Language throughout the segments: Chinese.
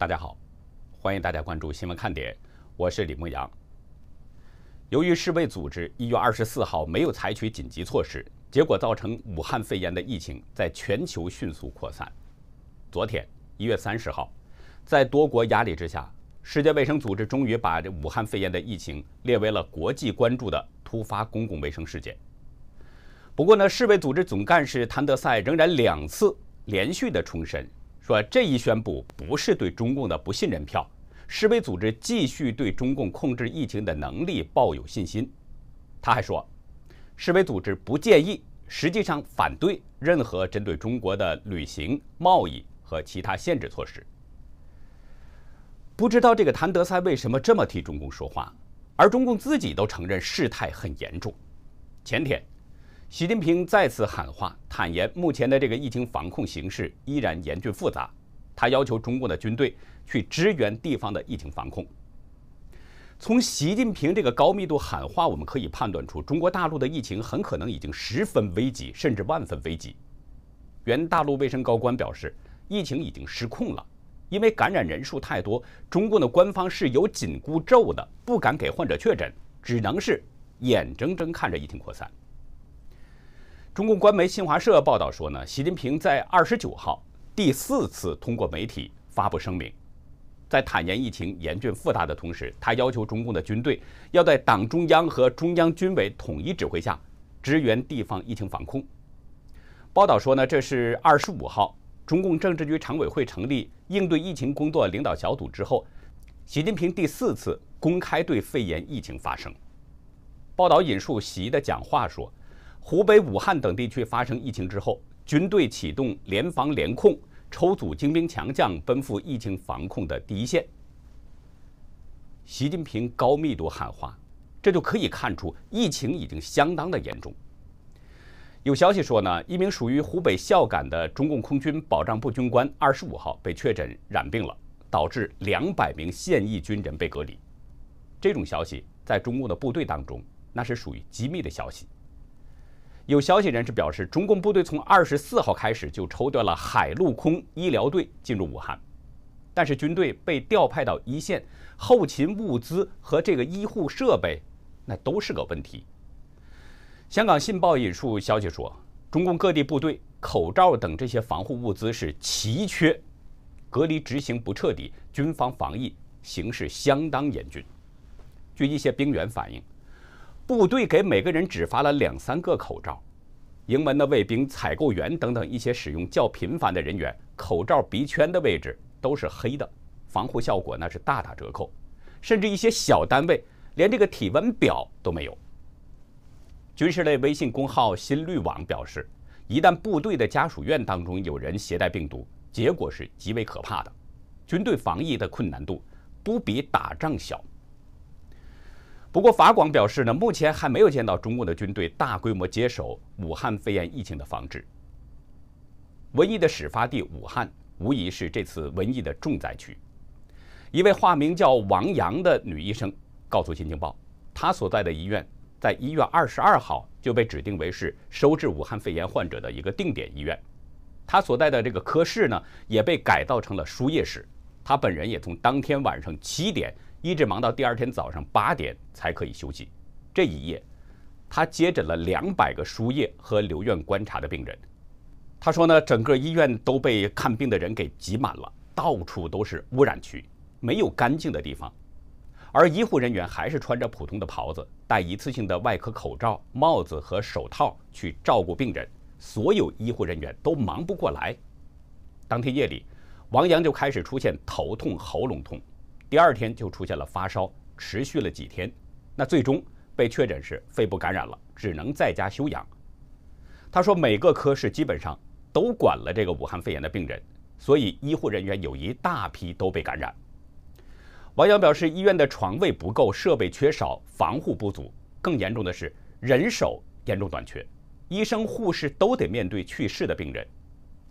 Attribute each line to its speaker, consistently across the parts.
Speaker 1: 大家好，欢迎大家关注新闻看点，我是李梦阳。由于世卫组织一月二十四号没有采取紧急措施，结果造成武汉肺炎的疫情在全球迅速扩散。昨天一月三十号，在多国压力之下，世界卫生组织终于把这武汉肺炎的疫情列为了国际关注的突发公共卫生事件。不过呢，世卫组织总干事谭德赛仍然两次连续的重申。说这一宣布不是对中共的不信任票，世卫组织继续对中共控制疫情的能力抱有信心。他还说，世卫组织不建议，实际上反对任何针对中国的旅行、贸易和其他限制措施。不知道这个谭德赛为什么这么替中共说话，而中共自己都承认事态很严重。前天。习近平再次喊话，坦言目前的这个疫情防控形势依然严峻复杂。他要求中共的军队去支援地方的疫情防控。从习近平这个高密度喊话，我们可以判断出，中国大陆的疫情很可能已经十分危急，甚至万分危急。原大陆卫生高官表示，疫情已经失控了，因为感染人数太多，中共的官方是有紧箍咒的，不敢给患者确诊，只能是眼睁睁看着疫情扩散。中共官媒新华社报道说呢，习近平在二十九号第四次通过媒体发布声明，在坦言疫情严峻复杂的同时，他要求中共的军队要在党中央和中央军委统一指挥下支援地方疫情防控。报道说呢，这是二十五号中共政治局常委会成立应对疫情工作领导小组之后，习近平第四次公开对肺炎疫情发声。报道引述习的讲话说。湖北武汉等地区发生疫情之后，军队启动联防联控，抽组精兵强将奔赴疫情防控的第一线。习近平高密度喊话，这就可以看出疫情已经相当的严重。有消息说呢，一名属于湖北孝感的中共空军保障部军官，二十五号被确诊染病了，导致两百名现役军人被隔离。这种消息在中共的部队当中，那是属于机密的消息。有消息人士表示，中共部队从二十四号开始就抽调了海陆空医疗队进入武汉，但是军队被调派到一线，后勤物资和这个医护设备，那都是个问题。香港信报引述消息说，中共各地部队口罩等这些防护物资是奇缺，隔离执行不彻底，军方防疫形势相当严峻。据一些兵员反映。部队给每个人只发了两三个口罩，营门的卫兵、采购员等等一些使用较频繁的人员，口罩鼻圈的位置都是黑的，防护效果那是大打折扣。甚至一些小单位连这个体温表都没有。军事类微信公号“新率网”表示，一旦部队的家属院当中有人携带病毒，结果是极为可怕的。军队防疫的困难度不比打仗小。不过，法广表示呢，目前还没有见到中国的军队大规模接手武汉肺炎疫情的防治。瘟疫的始发地武汉，无疑是这次瘟疫的重灾区。一位化名叫王阳的女医生告诉新京报，她所在的医院在一月二十二号就被指定为是收治武汉肺炎患者的一个定点医院。她所在的这个科室呢，也被改造成了输液室。她本人也从当天晚上七点。一直忙到第二天早上八点才可以休息。这一夜，他接诊了两百个输液和留院观察的病人。他说呢，整个医院都被看病的人给挤满了，到处都是污染区，没有干净的地方。而医护人员还是穿着普通的袍子，戴一次性的外科口罩、帽子和手套去照顾病人。所有医护人员都忙不过来。当天夜里，王阳就开始出现头痛、喉咙痛。第二天就出现了发烧，持续了几天，那最终被确诊是肺部感染了，只能在家休养。他说，每个科室基本上都管了这个武汉肺炎的病人，所以医护人员有一大批都被感染。王阳表示，医院的床位不够，设备缺少，防护不足，更严重的是人手严重短缺，医生护士都得面对去世的病人。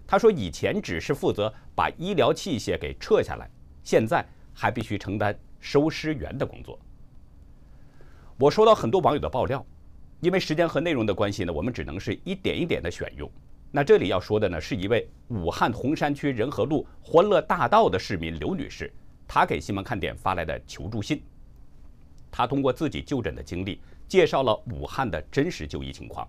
Speaker 1: 他说，以前只是负责把医疗器械给撤下来，现在。还必须承担收尸员的工作。我收到很多网友的爆料，因为时间和内容的关系呢，我们只能是一点一点的选用。那这里要说的呢，是一位武汉洪山区仁和路欢乐大道的市民刘女士，她给新闻看点发来的求助信。她通过自己就诊的经历，介绍了武汉的真实就医情况。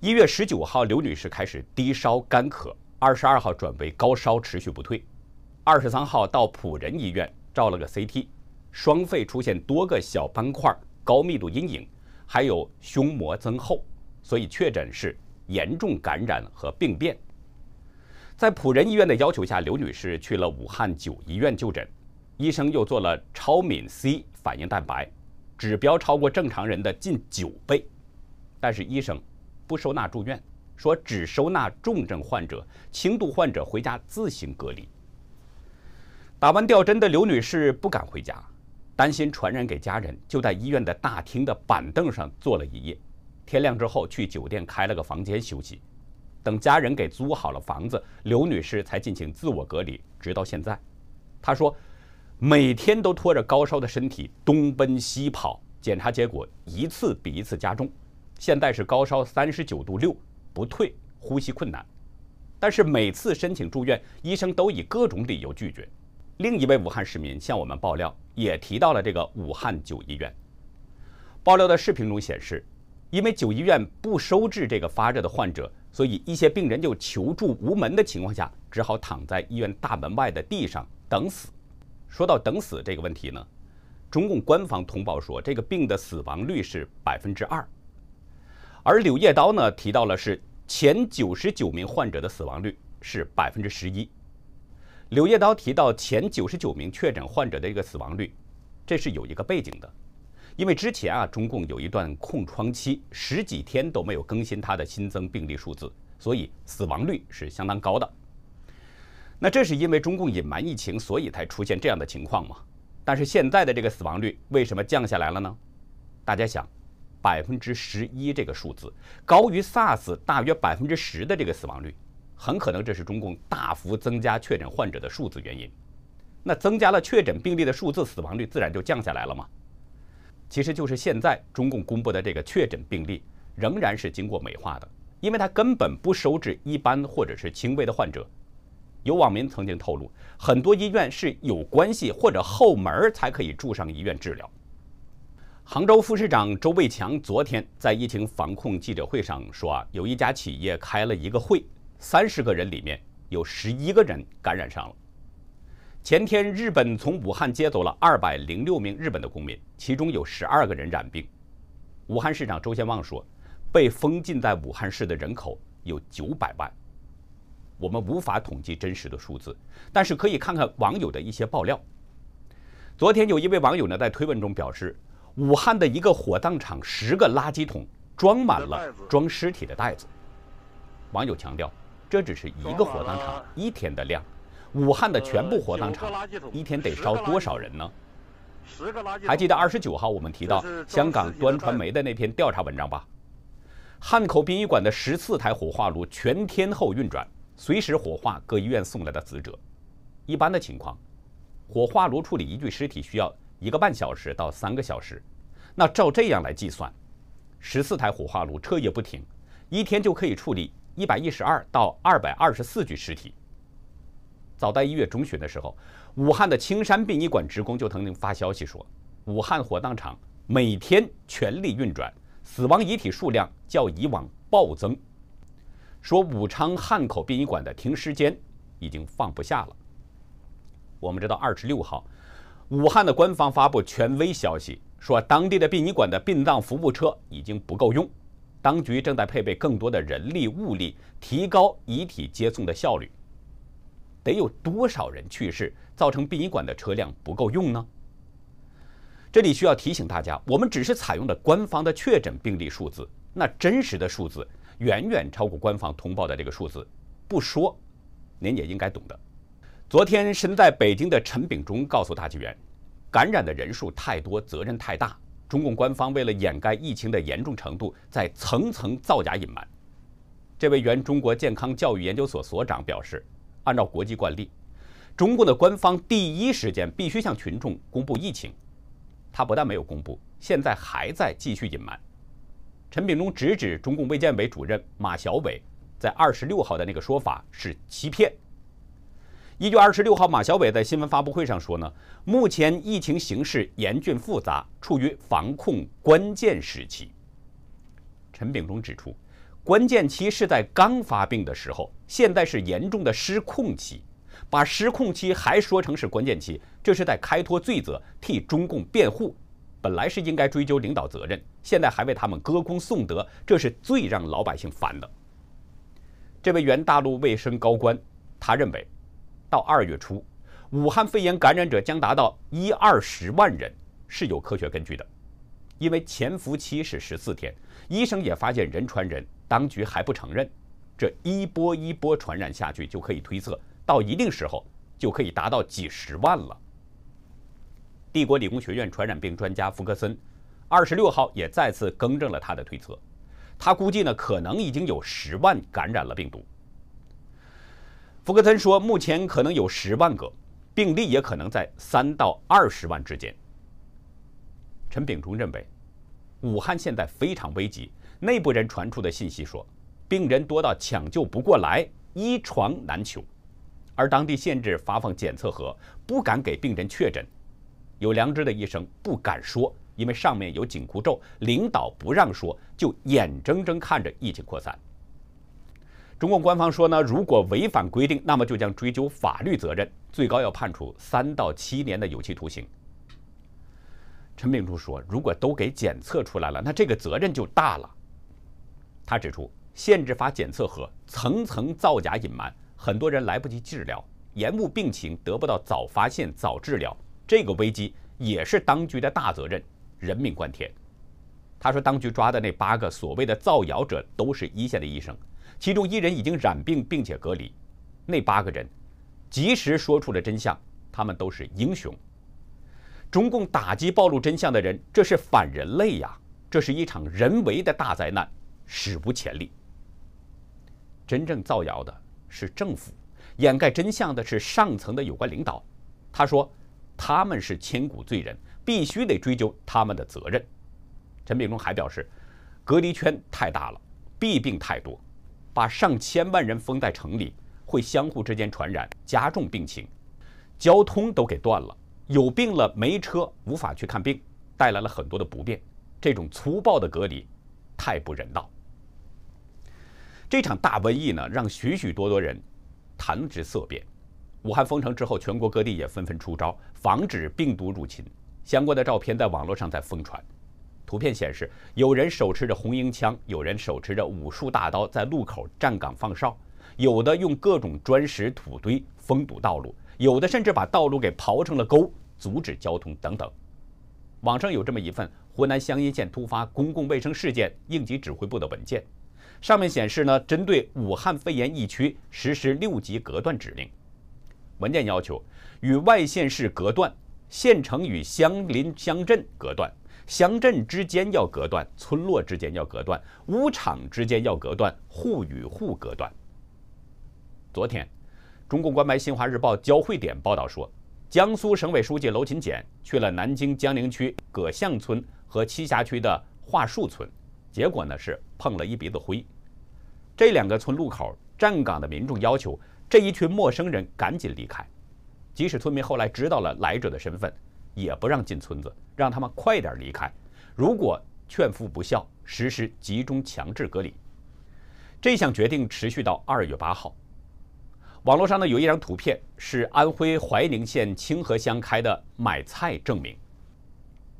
Speaker 1: 一月十九号，刘女士开始低烧干咳，二十二号转为高烧，持续不退。二十三号到普仁医院照了个 CT，双肺出现多个小斑块、高密度阴影，还有胸膜增厚，所以确诊是严重感染和病变。在普仁医院的要求下，刘女士去了武汉九医院就诊，医生又做了超敏 C 反应蛋白，指标超过正常人的近九倍，但是医生不收纳住院，说只收纳重症患者，轻度患者回家自行隔离。打完吊针的刘女士不敢回家，担心传染给家人，就在医院的大厅的板凳上坐了一夜。天亮之后去酒店开了个房间休息，等家人给租好了房子，刘女士才进行自我隔离，直到现在。她说，每天都拖着高烧的身体东奔西跑，检查结果一次比一次加重，现在是高烧三十九度六不退，呼吸困难。但是每次申请住院，医生都以各种理由拒绝。另一位武汉市民向我们爆料，也提到了这个武汉九医院。爆料的视频中显示，因为九医院不收治这个发热的患者，所以一些病人就求助无门的情况下，只好躺在医院大门外的地上等死。说到等死这个问题呢，中共官方通报说这个病的死亡率是百分之二，而《柳叶刀》呢提到了是前九十九名患者的死亡率是百分之十一。《柳叶刀》提到前九十九名确诊患者的一个死亡率，这是有一个背景的，因为之前啊中共有一段空窗期，十几天都没有更新它的新增病例数字，所以死亡率是相当高的。那这是因为中共隐瞒疫情，所以才出现这样的情况吗？但是现在的这个死亡率为什么降下来了呢？大家想，百分之十一这个数字高于 SARS 大约百分之十的这个死亡率。很可能这是中共大幅增加确诊患者的数字原因。那增加了确诊病例的数字，死亡率自然就降下来了嘛？其实就是现在中共公布的这个确诊病例，仍然是经过美化的，因为它根本不收治一般或者是轻微的患者。有网民曾经透露，很多医院是有关系或者后门才可以住上医院治疗。杭州副市长周卫强昨天在疫情防控记者会上说啊，有一家企业开了一个会。三十个人里面有十一个人感染上了。前天，日本从武汉接走了二百零六名日本的公民，其中有十二个人染病。武汉市长周先旺说，被封禁在武汉市的人口有九百万。我们无法统计真实的数字，但是可以看看网友的一些爆料。昨天，有一位网友呢在推文中表示，武汉的一个火葬场十个垃圾桶装满了装尸体的袋子。网友强调。这只是一个火葬场一天的量，武汉的全部火葬场一天得烧多少人呢？还记得二十九号我们提到香港端传媒的那篇调查文章吧？汉口殡仪馆的十四台火化炉全天候运转，随时火化各医院送来的死者。一般的情况，火化炉处理一具尸体需要一个半小时到三个小时。那照这样来计算，十四台火化炉彻夜不停，一天就可以处理。一百一十二到二百二十四具尸体。早在一月中旬的时候，武汉的青山殡仪馆职工就曾经发消息说，武汉火葬场每天全力运转，死亡遗体数量较以往暴增，说武昌、汉口殡仪馆的停尸间已经放不下了。我们知道，二十六号，武汉的官方发布权威消息说，当地的殡仪馆的殡葬服务车已经不够用。当局正在配备更多的人力物力，提高遗体接送的效率。得有多少人去世，造成殡仪馆的车辆不够用呢？这里需要提醒大家，我们只是采用了官方的确诊病例数字，那真实的数字远远超过官方通报的这个数字。不说，您也应该懂的。昨天身在北京的陈炳忠告诉大纪元，感染的人数太多，责任太大。中共官方为了掩盖疫情的严重程度，在层层造假隐瞒。这位原中国健康教育研究所所长表示，按照国际惯例，中共的官方第一时间必须向群众公布疫情，他不但没有公布，现在还在继续隐瞒。陈炳忠直指中共卫健委主任马晓伟在二十六号的那个说法是欺骗。一月二十六号，马小伟在新闻发布会上说呢，目前疫情形势严峻复杂，处于防控关键时期。陈炳忠指出，关键期是在刚发病的时候，现在是严重的失控期，把失控期还说成是关键期，这是在开脱罪责、替中共辩护。本来是应该追究领导责任，现在还为他们歌功颂德，这是最让老百姓烦的。这位原大陆卫生高官，他认为。到二月初，武汉肺炎感染者将达到一二十万人是有科学根据的，因为潜伏期是十四天，医生也发现人传人，当局还不承认，这一波一波传染下去，就可以推测到一定时候就可以达到几十万了。帝国理工学院传染病专家福克森，二十六号也再次更正了他的推测，他估计呢可能已经有十万感染了病毒。福克森说，目前可能有十万个病例，也可能在三到二十万之间。陈炳忠认为，武汉现在非常危急。内部人传出的信息说，病人多到抢救不过来，一床难求。而当地限制发放检测盒，不敢给病人确诊。有良知的医生不敢说，因为上面有紧箍咒，领导不让说，就眼睁睁看着疫情扩散。中共官方说呢，如果违反规定，那么就将追究法律责任，最高要判处三到七年的有期徒刑。陈炳柱说，如果都给检测出来了，那这个责任就大了。他指出，限制法检测盒层层造假隐瞒，很多人来不及治疗，延误病情，得不到早发现早治疗，这个危机也是当局的大责任，人命关天。他说，当局抓的那八个所谓的造谣者都是一线的医生，其中一人已经染病并且隔离。那八个人，及时说出了真相，他们都是英雄。中共打击暴露真相的人，这是反人类呀！这是一场人为的大灾难，史无前例。真正造谣的是政府，掩盖真相的是上层的有关领导。他说，他们是千古罪人，必须得追究他们的责任。陈炳忠还表示，隔离圈太大了，弊病太多，把上千万人封在城里，会相互之间传染，加重病情，交通都给断了，有病了没车无法去看病，带来了很多的不便。这种粗暴的隔离太不人道。这场大瘟疫呢，让许许多多人谈之色变。武汉封城之后，全国各地也纷纷出招，防止病毒入侵。相关的照片在网络上在疯传。图片显示，有人手持着红缨枪，有人手持着武术大刀，在路口站岗放哨；有的用各种砖石土堆封堵道路，有的甚至把道路给刨成了沟，阻止交通等等。网上有这么一份湖南湘阴县突发公共卫生事件应急指挥部的文件，上面显示呢，针对武汉肺炎疫区实施六级隔断指令。文件要求，与外县市隔断，县城与相邻乡镇隔断。乡镇之间要隔断，村落之间要隔断，屋场之间要隔断，户与户隔断。昨天，中共官媒《新华日报》交汇点报道说，江苏省委书记娄勤俭去了南京江宁区葛巷村和栖霞区的桦树村，结果呢是碰了一鼻子灰。这两个村路口站岗的民众要求这一群陌生人赶紧离开，即使村民后来知道了来者的身份。也不让进村子，让他们快点离开。如果劝服不效，实施集中强制隔离。这项决定持续到二月八号。网络上呢有一张图片，是安徽怀宁县清河乡开的买菜证明，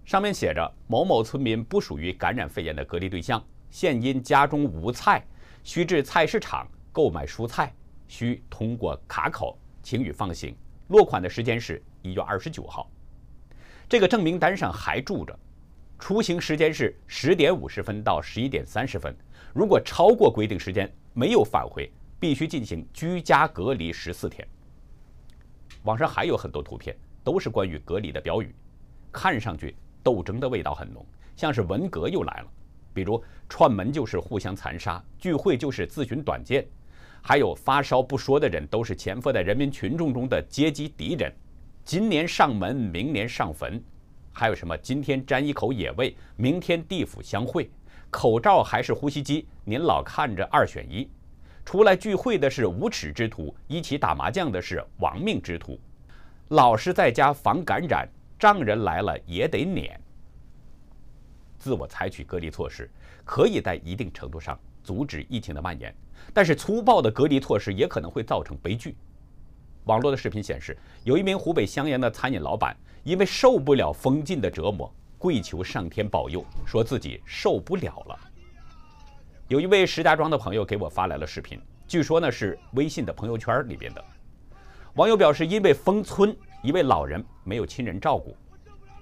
Speaker 1: 上面写着某某村民不属于感染肺炎的隔离对象，现因家中无菜，需至菜市场购买蔬菜，需通过卡口，请予放行。落款的时间是一月二十九号。这个证明单上还住着，出行时间是十点五十分到十一点三十分。如果超过规定时间没有返回，必须进行居家隔离十四天。网上还有很多图片，都是关于隔离的标语，看上去斗争的味道很浓，像是文革又来了。比如串门就是互相残杀，聚会就是自寻短见，还有发烧不说的人都是潜伏在人民群众中的阶级敌人。今年上门，明年上坟，还有什么？今天沾一口野味，明天地府相会。口罩还是呼吸机？您老看着二选一。出来聚会的是无耻之徒，一起打麻将的是亡命之徒。老实在家防感染，丈人来了也得撵。自我采取隔离措施，可以在一定程度上阻止疫情的蔓延，但是粗暴的隔离措施也可能会造成悲剧。网络的视频显示，有一名湖北襄阳的餐饮老板因为受不了封禁的折磨，跪求上天保佑，说自己受不了了。有一位石家庄的朋友给我发来了视频，据说呢是微信的朋友圈里边的。网友表示，因为封村，一位老人没有亲人照顾，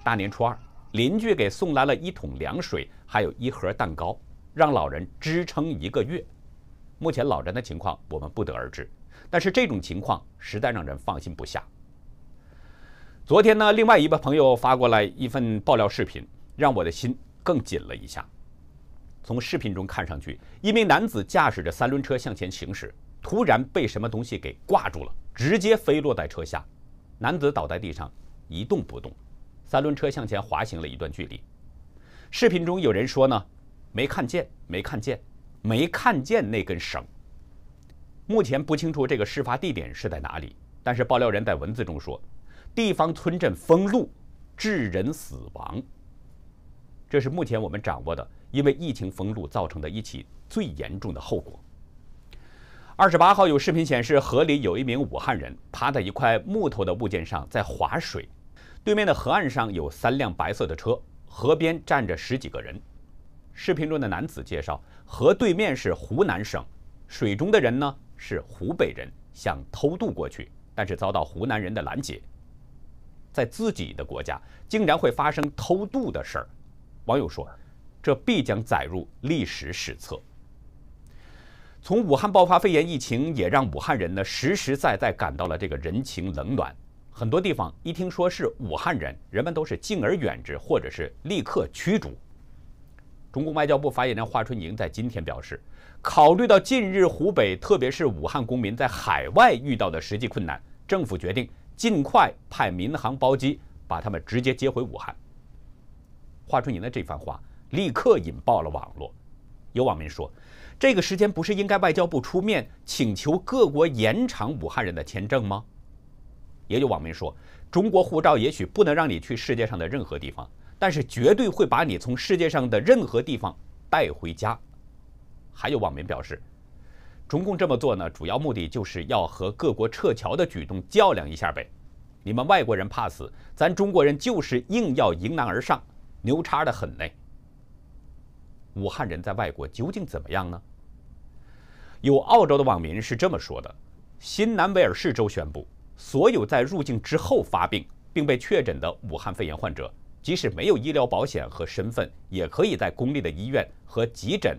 Speaker 1: 大年初二，邻居给送来了一桶凉水，还有一盒蛋糕，让老人支撑一个月。目前老人的情况我们不得而知。但是这种情况实在让人放心不下。昨天呢，另外一个朋友发过来一份爆料视频，让我的心更紧了一下。从视频中看上去，一名男子驾驶着三轮车向前行驶，突然被什么东西给挂住了，直接飞落在车下，男子倒在地上一动不动，三轮车向前滑行了一段距离。视频中有人说呢，没看见，没看见，没看见那根绳。目前不清楚这个事发地点是在哪里，但是爆料人在文字中说，地方村镇封路致人死亡。这是目前我们掌握的，因为疫情封路造成的一起最严重的后果。二十八号有视频显示，河里有一名武汉人趴在一块木头的物件上在划水，对面的河岸上有三辆白色的车，河边站着十几个人。视频中的男子介绍，河对面是湖南省，水中的人呢？是湖北人想偷渡过去，但是遭到湖南人的拦截，在自己的国家竟然会发生偷渡的事儿，网友说，这必将载入历史史册。从武汉爆发肺炎疫情，也让武汉人呢实实在在感到了这个人情冷暖。很多地方一听说是武汉人，人们都是敬而远之，或者是立刻驱逐。中国外交部发言人华春莹在今天表示。考虑到近日湖北，特别是武汉公民在海外遇到的实际困难，政府决定尽快派民航包机把他们直接接回武汉。华春莹的这番话立刻引爆了网络，有网民说：“这个时间不是应该外交部出面请求各国延长武汉人的签证吗？”也有网民说：“中国护照也许不能让你去世界上的任何地方，但是绝对会把你从世界上的任何地方带回家。”还有网民表示，中共这么做呢，主要目的就是要和各国撤侨的举动较量一下呗。你们外国人怕死，咱中国人就是硬要迎难而上，牛叉的很嘞。武汉人在外国究竟怎么样呢？有澳洲的网民是这么说的：新南威尔士州宣布，所有在入境之后发病并被确诊的武汉肺炎患者，即使没有医疗保险和身份，也可以在公立的医院和急诊。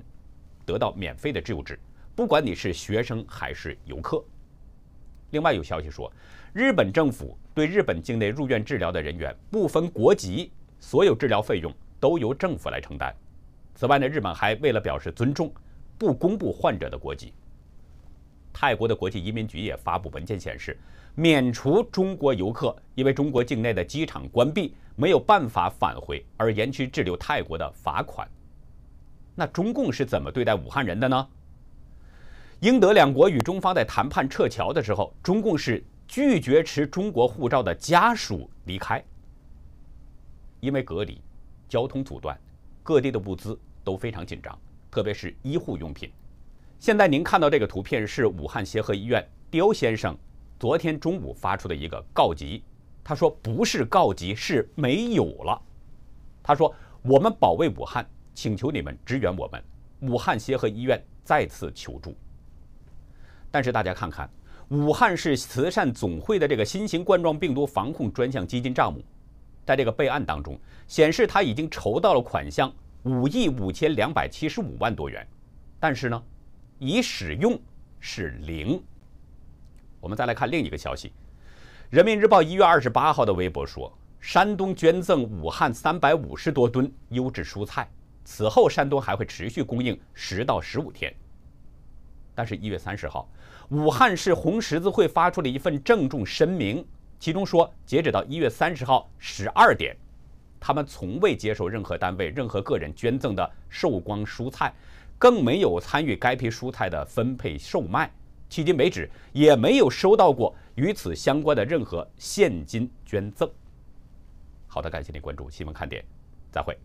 Speaker 1: 得到免费的救治，不管你是学生还是游客。另外有消息说，日本政府对日本境内入院治疗的人员不分国籍，所有治疗费用都由政府来承担。此外呢，日本还为了表示尊重，不公布患者的国籍。泰国的国际移民局也发布文件显示，免除中国游客因为中国境内的机场关闭没有办法返回而延期滞留泰国的罚款。那中共是怎么对待武汉人的呢？英德两国与中方在谈判撤侨的时候，中共是拒绝持中国护照的家属离开，因为隔离、交通阻断，各地的物资都非常紧张，特别是医护用品。现在您看到这个图片是武汉协和医院刁先生昨天中午发出的一个告急，他说不是告急，是没有了。他说我们保卫武汉。请求你们支援我们，武汉协和医院再次求助。但是大家看看，武汉市慈善总会的这个新型冠状病毒防控专项基金账目，在这个备案当中显示，他已经筹到了款项五亿五千两百七十五万多元，但是呢，已使用是零。我们再来看另一个消息，《人民日报》一月二十八号的微博说，山东捐赠武汉三百五十多吨优质蔬菜。此后，山东还会持续供应十到十五天。但是，一月三十号，武汉市红十字会发出了一份郑重声明，其中说，截止到一月三十号十二点，他们从未接受任何单位、任何个人捐赠的寿光蔬菜，更没有参与该批蔬菜的分配售卖，迄今为止，也没有收到过与此相关的任何现金捐赠。好的，感谢您关注新闻看点，再会。